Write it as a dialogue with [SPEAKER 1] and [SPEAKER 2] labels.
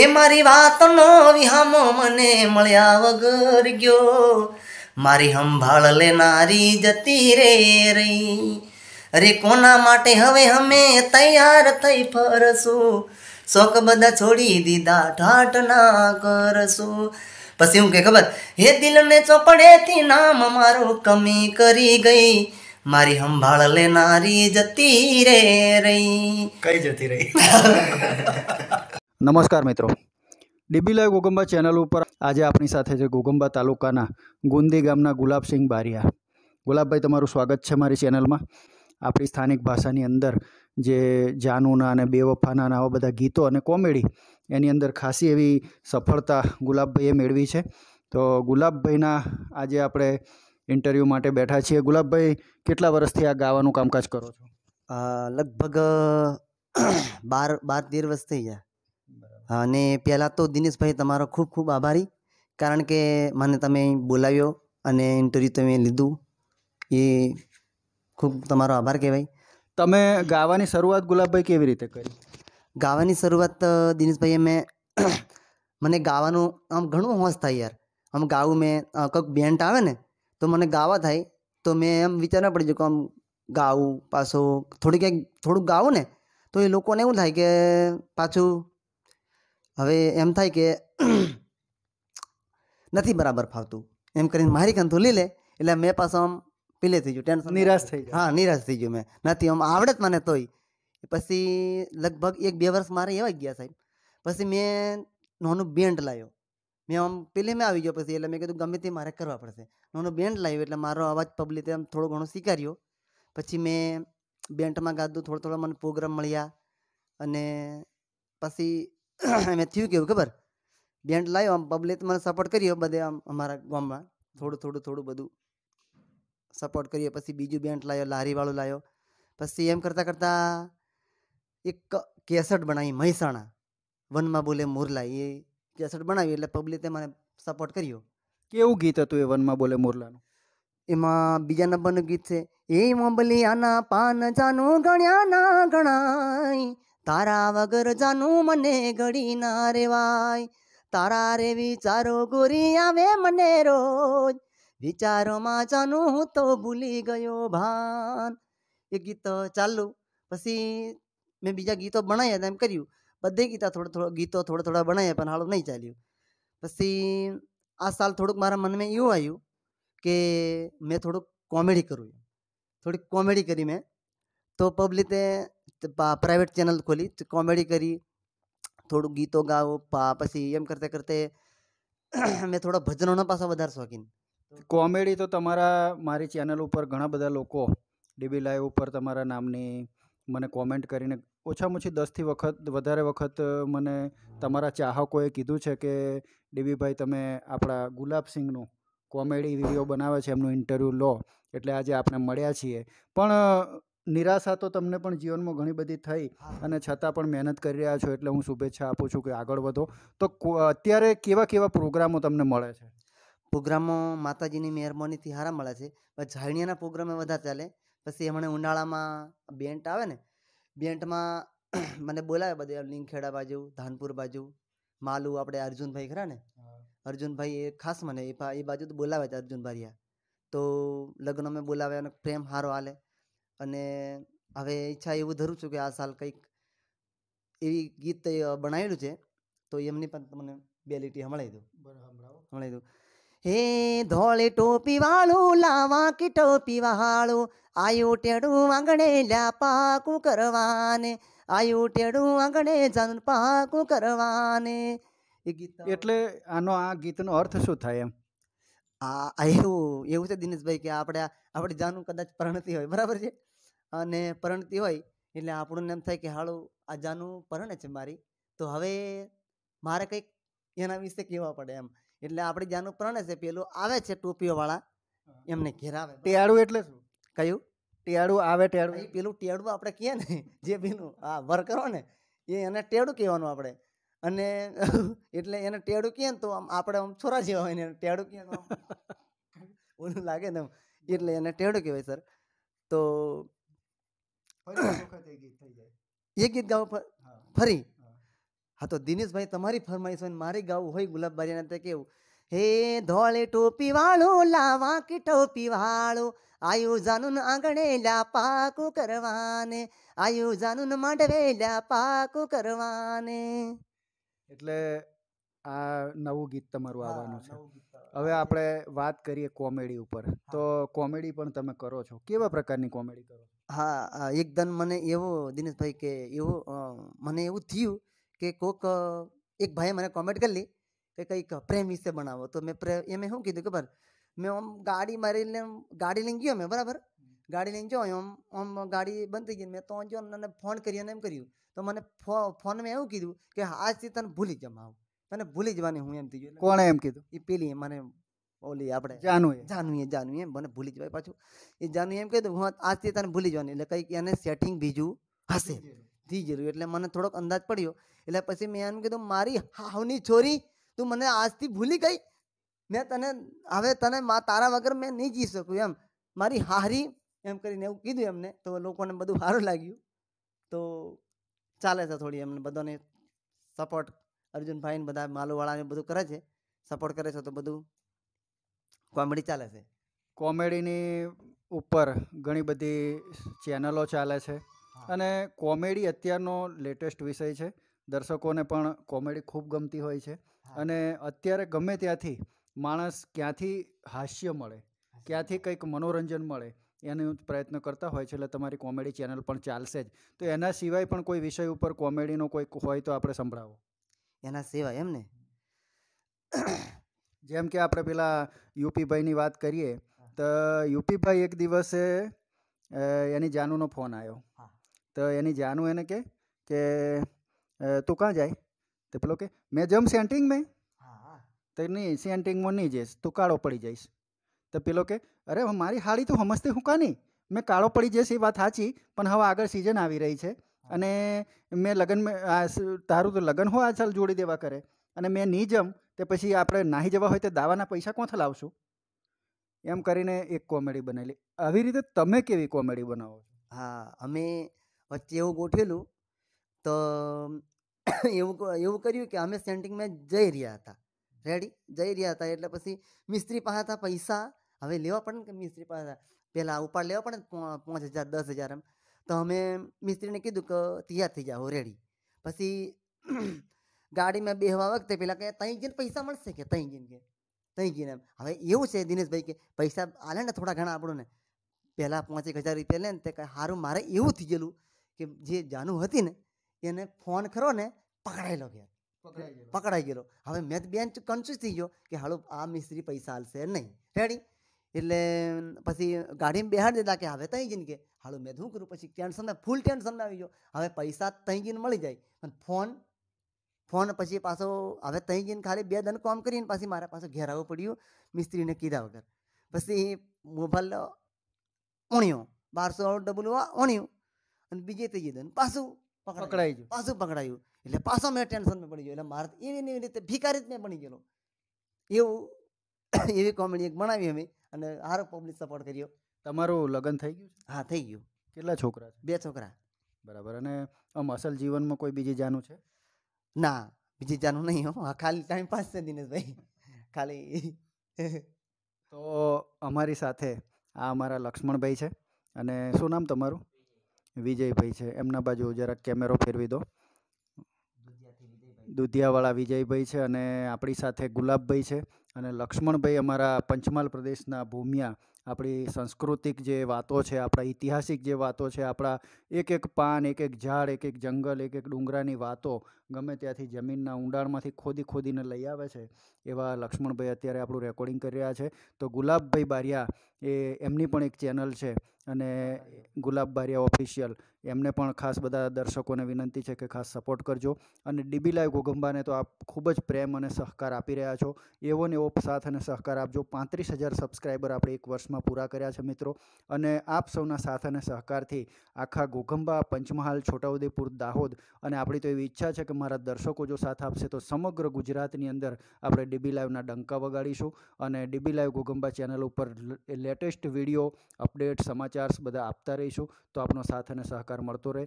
[SPEAKER 1] એ મારી વાતનો વિહામો મને મળ્યા વગર ગયો મારી સંભાળ લેનારી જતી રે રહી અરે કોના માટે હવે અમે તૈયાર થઈ ફરશું શોખ બધા છોડી દીધા ઠાટ ના કરશું પછી હું કે ખબર હે દિલને ચોપડેથી નામ મારું કમી કરી ગઈ મારી સંભાળ લેનારી જતી રે રહી
[SPEAKER 2] કઈ જતી રહી નમસ્કાર મિત્રો ડીબી લાઈવ ગોગંબા ચેનલ ઉપર આજે આપણી સાથે છે ગોગંબા તાલુકાના ગુંદી ગામના ગુલાબસિંહ બારિયા ગુલાબભાઈ તમારું સ્વાગત છે મારી ચેનલમાં આપણી સ્થાનિક ભાષાની અંદર જે જાનુના અને બેવફાના આવા બધા ગીતો અને કોમેડી એની અંદર ખાસી એવી સફળતા ગુલાબભાઈએ મેળવી છે તો ગુલાબભાઈના આજે આપણે ઇન્ટરવ્યૂ માટે બેઠા છીએ ગુલાબભાઈ કેટલા વર્ષથી આ ગાવાનું કામકાજ કરો છો લગભગ બાર બાર તેર વર્ષ થઈ ગયા
[SPEAKER 1] અને પહેલાં તો દિનેશભાઈ તમારો ખૂબ ખૂબ આભારી કારણ કે મને તમે બોલાવ્યો અને ઇન્ટરવ્યૂ તમે લીધું એ ખૂબ તમારો આભાર કહેવાય
[SPEAKER 2] તમે ગાવાની શરૂઆત ગુલાબભાઈ કેવી રીતે કરી
[SPEAKER 1] ગાવાની શરૂઆત દિનેશભાઈએ મેં મને ગાવાનું આમ ઘણું હોશ થાય યાર આમ ગાવું મેં કંઈક બેન્ટ આવે ને તો મને ગાવા થાય તો મેં એમ વિચારવા પડી કે આમ ગાવું પાછું થોડી ક્યાંક થોડુંક ગાવું ને તો એ લોકોને એવું થાય કે પાછું હવે એમ થાય કે નથી બરાબર ફાવતું એમ કરીને મારી કંથું લઈ લે એટલે મેં પાછો આમ પીલે થઈ ગયું ટેન્શન નિરાશ થઈ ગયું હા નિરાશ થઈ ગયું મેં નથી આમ આવડત મને તોય પછી લગભગ એક બે વર્ષ મારે એવા ગયા સાહેબ પછી મેં નાનું બેન્ડ લાવ્યો મેં આમ પેલી મેં આવી ગયો પછી એટલે મેં કીધું ગમે તે મારે કરવા પડશે નાનું બેન્ડ લાવ્યું એટલે મારો અવાજ પબ્લિક આમ થોડો ઘણો સ્વીકાર્યો પછી મેં બેન્ડમાં ગાધું થોડો થોડો મને પ્રોગ્રામ મળ્યા અને પછી એમ થયું કેવું ખબર બેન્ડ લાવ્યો આમ પબ્લિક મને સપોર્ટ કર્યો બધે આમ અમારા ગામમાં થોડું થોડું થોડું બધું સપોર્ટ કર્યો પછી બીજું બેન્ડ લાવ્યો લારીવાળું લાવ્યો પછી એમ કરતાં કરતાં એક કેસેટ બનાવી મહેસાણા વનમાં બોલે મોરલા એ કેસેટ બનાવી એટલે પબ્લિકે મને સપોર્ટ કર્યો
[SPEAKER 2] કેવું ગીત હતું એ વનમાં
[SPEAKER 1] બોલે મોરલાનું એમાં બીજા નંબરનું ગીત છે એ આના પાન જાનું ગણ્યા ના ગણાય તારા વગર જાનું મને ઘડી ના રેવાય તારા રે વિચારો ગોરી આવે મને રોજ વિચારોમાં જાનું હું તો ભૂલી ગયો ભાન એ ગીત ચાલુ પછી મેં બીજા ગીતો બનાવ્યા એમ કર્યું બધે ગીતા થોડા થોડા ગીતો થોડા થોડા બનાવ્યા પણ હાલ નહીં ચાલ્યું પછી આ સાલ થોડુંક મારા મનમાં એવું આવ્યું કે મેં થોડુંક કોમેડી કરું થોડીક કોમેડી કરી મેં તો પબ્લિકે પ્રાઇવેટ ચેનલ ખોલી કોમેડી કરી થોડું ગીતો ગાઓ પછી એમ કરતે કરતે મેં થોડા ભજનોના પાછા વધારે શોખીન
[SPEAKER 2] કોમેડી તો તમારા મારી ચેનલ ઉપર ઘણા બધા લોકો ડીબી લાઈવ ઉપર તમારા નામની મને કોમેન્ટ કરીને ઓછામાં ઓછી દસથી વખત વધારે વખત મને તમારા ચાહકોએ કીધું છે કે ડીબીભાઈ તમે આપણા ગુલાબસિંહનું કોમેડી વિડીયો બનાવે છે એમનું ઇન્ટરવ્યૂ લો એટલે આજે આપણે મળ્યા છીએ પણ નિરાશા તો તમને પણ જીવનમાં ઘણી બધી થઈ અને છતાં પણ મહેનત કરી રહ્યા છો એટલે હું શુભેચ્છા આપું છું કે આગળ વધો તો અત્યારે કેવા કેવા પ્રોગ્રામો તમને મળે છે પ્રોગ્રામો
[SPEAKER 1] માતાજીની મહેરબાનીથી સારા મળે છે ઝાણિયાના પ્રોગ્રામે વધારે ચાલે પછી હમણાં ઉનાળામાં બેન્ટ આવે ને બેન્ટમાં મને બોલાવે બધે લીંગખેડા બાજુ ધાનપુર બાજુ માલુ આપણે અર્જુનભાઈ ખરા ને અર્જુનભાઈ એ ખાસ મને એ બાજુ તો બોલાવે છે અર્જુન ભારિયા તો લગ્નમાં બોલાવે અને પ્રેમ સારો હાલે અને હવે ઈચ્છા એવું ધરું છું કે આ સાલ કંઈક એવી ગીત બનાવેલું છે તો એમની પણ તમને બે લીટી સંભળાવી દઉં સંભળાવી દઉં હે ધોળે ટોપી વાળું લાવા કે ટોપી વાળું આયુ ટેડું આંગણે લ્યા પાકું કરવાને આયુ ટેડું આંગણે જાન પાકું કરવાને એ
[SPEAKER 2] ગીત એટલે આનો આ ગીતનો અર્થ શું થાય એમ આ
[SPEAKER 1] એવું એવું છે દિનેશભાઈ કે આપણે આપણે જાનું કદાચ પ્રણતી હોય બરાબર છે અને પરણતી હોય એટલે આપણને એમ થાય કે હાળું આ જાનું પરણે છે મારી તો હવે મારે કંઈક એના વિશે કહેવા પડે એમ એટલે આપણી જાનુ પરણે છે પેલું આવે છે ટોપીઓવાળા એમને ઘેરાવે
[SPEAKER 2] ટેડું એટલે શું કયું ટેડું આવે ટેડું પેલું
[SPEAKER 1] ટેડું આપણે કહીએ ને જે પેલું હા વર્કરો ને એ એને ટેડું કહેવાનું આપણે અને એટલે એને ટેડું કહીએ ને તો આમ આપણે આમ છોરા જેવા હોય ને એને ટેડું કહીએ ઓલું લાગે ને એટલે એને ટેડું કહેવાય સર તો
[SPEAKER 2] એ
[SPEAKER 1] ગીત ગાવું ફરી હા તો દિનેશભાઈ તમારી ફરમાઈશ હોય મારે ગાવું હોય ગુલાબબારીના તે કેવું હે ધોળે ટોપી વાળો લાવા કે ટોપી વાળો આયુ જાનુન આંગણે લ્યા પાકો કરવાને આયુ જાનું માંડવે લ્યા પાકો કરવાને
[SPEAKER 2] એટલે આ નવું ગીત તમારું આવવાનું છે હવે આપણે વાત કરીએ કોમેડી ઉપર તો કોમેડી પણ તમે કરો છો કેવા પ્રકારની કોમેડી કરો હા એકદમ મને એવો દિનેશભાઈ કે એવો મને એવું થયું કે કોક
[SPEAKER 1] એક ભાઈએ મને કોમેન્ટ કરી કે કંઈક પ્રેમ વિશે બનાવો તો મેં પ્રેમ એ મેં શું કીધું ખબર મેં આમ ગાડી મારીને ગાડી લઈને ગયો મેં બરાબર ગાડી લઈને જાઉં આમ આમ ગાડી બંધ થઈ ગઈ મેં તો જો મને ફોન કર્યો એમ કર્યું તો મને ફોનમાં એવું કીધું કે આજથી તને ભૂલી જમાવું મને ભૂલી જવાની હું એમ થઈ ગયું કોણે એમ કીધું એ પેલી મને ઓલી આપણે જાનું જાનુએ એમ મને ભૂલી જવાય પાછું એ જાનું એમ કીધું હું આજથી તને ભૂલી જવાની એટલે કંઈક એને સેટિંગ બીજું હશે થઈ જરૂર એટલે મને થોડોક અંદાજ પડ્યો એટલે પછી મેં એમ કીધું મારી હાવની છોરી તું મને આજથી ભૂલી ગઈ મેં તને હવે તને મા તારા વગર મેં નહીં જી શકું એમ મારી હારી એમ કરીને એવું કીધું એમને તો લોકોને બધું સારું લાગ્યું તો ચાલે છે થોડી એમને બધાને સપોર્ટ અર્જુનભાઈને બધા માલુવાળાને બધું કરે છે સપોર્ટ કરે છે તો બધું
[SPEAKER 2] કોમેડી ચાલે છે કોમેડીની ઉપર ઘણી બધી ચેનલો ચાલે છે અને કોમેડી અત્યારનો લેટેસ્ટ વિષય છે દર્શકોને પણ કોમેડી ખૂબ ગમતી હોય છે અને અત્યારે ગમે ત્યાંથી માણસ ક્યાંથી હાસ્ય મળે ક્યાંથી કંઈક મનોરંજન મળે એનો પ્રયત્ન કરતા હોય છે એટલે તમારી કોમેડી ચેનલ પણ ચાલશે જ તો એના સિવાય પણ કોઈ વિષય ઉપર કોમેડીનો કોઈક હોય તો આપણે સંભળાવો એના સિવાય એમ ને જેમ કે આપણે પેલા યુપીભાઈની વાત કરીએ તો યુપીભાઈ એક દિવસે એની જાનુનો ફોન આવ્યો તો એની જાનુ એને કે કે તું કાં જાય તો પેલો કે મેં જમ સેન્ટિંગ મેં તો નહીં સેન્ટિંગમાં નહીં જઈશ તું કાળો પડી જઈશ તો પેલો કે અરે મારી હાડી તો સમજતી હું કાં નહીં મેં કાળો પડી જઈશ એ વાત સાચી પણ હવે આગળ સિઝન આવી રહી છે અને મેં લગ્ન તારું તો લગ્ન હો આ ચાલ જોડી દેવા કરે અને મેં નહીં જમ તે પછી આપણે નાહી જવા હોય તો દાવાના પૈસા કોણ લાવશું એમ કરીને એક કોમેડી બનેલી આવી રીતે તમે કેવી કોમેડી બનાવો છો હા અમે વચ્ચે એવું ગોઠવેલું તો એવું એવું કર્યું કે
[SPEAKER 1] અમે સેન્ટિંગ સેન્ટિંગમાં જઈ રહ્યા હતા રેડી જઈ રહ્યા હતા એટલે પછી મિસ્ત્રી પાસે હતા પૈસા હવે લેવા પડે ને કે મિસ્ત્રી પાસે પહેલાં ઉપાડ લેવા પડે ને પાંચ હજાર દસ હજાર એમ તો અમે મિસ્ત્રીને કીધું કે તૈયાર થઈ જાઓ રેડી પછી ગાડીમાં બેહવા વખતે પેલા કે તઈ જઈને પૈસા મળશે કે તઈ જઈને કે તઈ જઈને એમ હવે એવું છે દિનેશભાઈ કે પૈસા આલે ને થોડા ઘણા આપણને પહેલાં પાંચ એક હજાર રૂપિયા લે ને તે કાંઈ સારું મારે એવું થઈ ગયેલું કે જે જાનુ હતી ને એને ફોન કરો ને પકડાયેલો ગયા પકડાઈ ગયેલો હવે મેં બેન કન્ફ્યુઝ થઈ ગયો કે હાલો આ મિસ્ત્રી પૈસા હાલશે નહીં રેડી એટલે પછી ગાડીમાં બેહાડી દીધા કે હવે તઈ જઈને કે હાલો મેં શું કર્યું પછી ટેન્શનમાં ફૂલ ટેન્શનમાં આવી ગયો હવે પૈસા તઈ જઈને મળી જાય પણ ફોન ફોન પછી પાછો હવે ત્યાં જઈને ખાલી બે દન કામ કરીને પાછી મારા પાસે ઘેર આવવું પડ્યું મિસ્ત્રીને કીધા વગર પછી મોબાઈલ ઓણ્યો બારસો ડબલ ઓણ્યું અને બીજે ત્રીજી દન પાછું પકડાઈ ગયું પાછું પકડાયું એટલે પાછો મેં ટેન્શન પડી ગયો એટલે મારે એવી એવી રીતે ભિકારી જ મેં બની ગયેલો એવું એવી કોમેડી એક બનાવી અમે
[SPEAKER 2] અને હારો પબ્લિક સપોર્ટ કર્યો તમારું લગ્ન થઈ ગયું છે હા થઈ ગયું કેટલા છોકરા છે બે છોકરા બરાબર અને આમ અસલ જીવનમાં કોઈ બીજી જાનું છે ના બીજી જાનું નહીં હો ખાલી ટાઈમ પાસ છે દિનેશભાઈ ખાલી તો અમારી સાથે આ અમારા લક્ષ્મણભાઈ છે અને શું નામ તમારું વિજયભાઈ છે એમના બાજુ જરાક કેમેરો ફેરવી દો દુધિયાવાળા વિજયભાઈ છે અને આપણી સાથે ગુલાબભાઈ છે અને લક્ષ્મણભાઈ અમારા પંચમહાલ પ્રદેશના ભૂમિયા આપણી સાંસ્કૃતિક જે વાતો છે આપણા ઐતિહાસિક જે વાતો છે આપણા એક એક પાન એક એક ઝાડ એક એક જંગલ એક એક ડુંગરાની વાતો ગમે ત્યાંથી જમીનના ઊંડાણમાંથી ખોદી ખોદીને લઈ આવે છે એવા લક્ષ્મણભાઈ અત્યારે આપણું રેકોર્ડિંગ કરી રહ્યા છે તો ગુલાબભાઈ બારિયા એ એમની પણ એક ચેનલ છે અને ગુલાબ બારિયા ઓફિશિયલ એમને પણ ખાસ બધા દર્શકોને વિનંતી છે કે ખાસ સપોર્ટ કરજો અને ડીબી લાઈવ ગોગંબાને તો આપ ખૂબ જ પ્રેમ અને સહકાર આપી રહ્યા છો એવો ને આપ સાથ અને સહકાર આપજો પાંત્રીસ હજાર સબસ્ક્રાઈબર આપણે એક વર્ષમાં પૂરા કર્યા છે મિત્રો અને આપ સૌના સાથ અને સહકારથી આખા ઘોઘંબા પંચમહાલ છોટાઉદેપુર દાહોદ અને આપણી તો એવી ઈચ્છા છે કે મારા દર્શકો જો સાથ આપશે તો સમગ્ર ગુજરાતની અંદર આપણે ડીબી લાઈવના ડંકા વગાડીશું અને ડીબી લાઈવ ઘોઘંબા ચેનલ ઉપર લેટેસ્ટ વિડીયો અપડેટ સમાચાર બધા આપતા રહીશું તો આપનો સાથ અને સહકાર મળતો રહે